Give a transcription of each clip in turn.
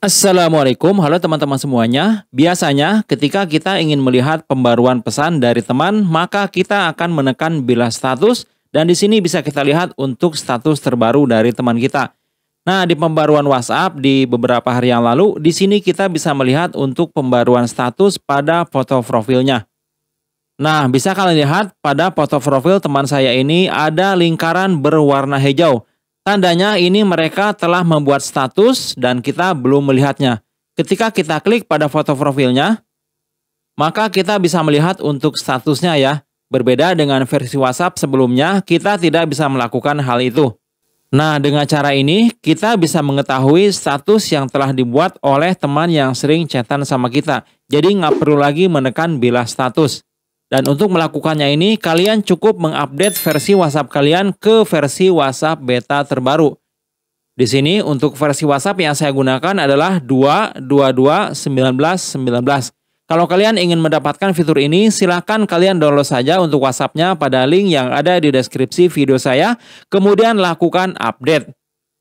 Assalamualaikum, halo teman-teman semuanya. Biasanya, ketika kita ingin melihat pembaruan pesan dari teman, maka kita akan menekan bila status, dan di sini bisa kita lihat untuk status terbaru dari teman kita. Nah, di pembaruan WhatsApp di beberapa hari yang lalu, di sini kita bisa melihat untuk pembaruan status pada foto profilnya. Nah, bisa kalian lihat pada foto profil teman saya ini ada lingkaran berwarna hijau. Tandanya ini mereka telah membuat status dan kita belum melihatnya. Ketika kita klik pada foto profilnya, maka kita bisa melihat untuk statusnya ya. Berbeda dengan versi WhatsApp sebelumnya, kita tidak bisa melakukan hal itu. Nah, dengan cara ini kita bisa mengetahui status yang telah dibuat oleh teman yang sering chatan sama kita. Jadi nggak perlu lagi menekan bila status. Dan untuk melakukannya ini, kalian cukup mengupdate versi WhatsApp kalian ke versi WhatsApp beta terbaru. Di sini untuk versi WhatsApp yang saya gunakan adalah 2221919. Kalau kalian ingin mendapatkan fitur ini, silakan kalian download saja untuk WhatsApp-nya pada link yang ada di deskripsi video saya, kemudian lakukan update.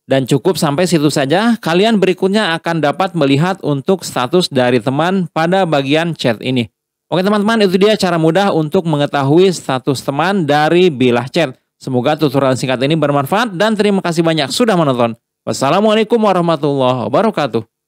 Dan cukup sampai situ saja, kalian berikutnya akan dapat melihat untuk status dari teman pada bagian chat ini. Oke teman-teman itu dia cara mudah untuk mengetahui status teman dari bilah chat. Semoga tutorial singkat ini bermanfaat dan terima kasih banyak sudah menonton. Wassalamualaikum warahmatullahi wabarakatuh.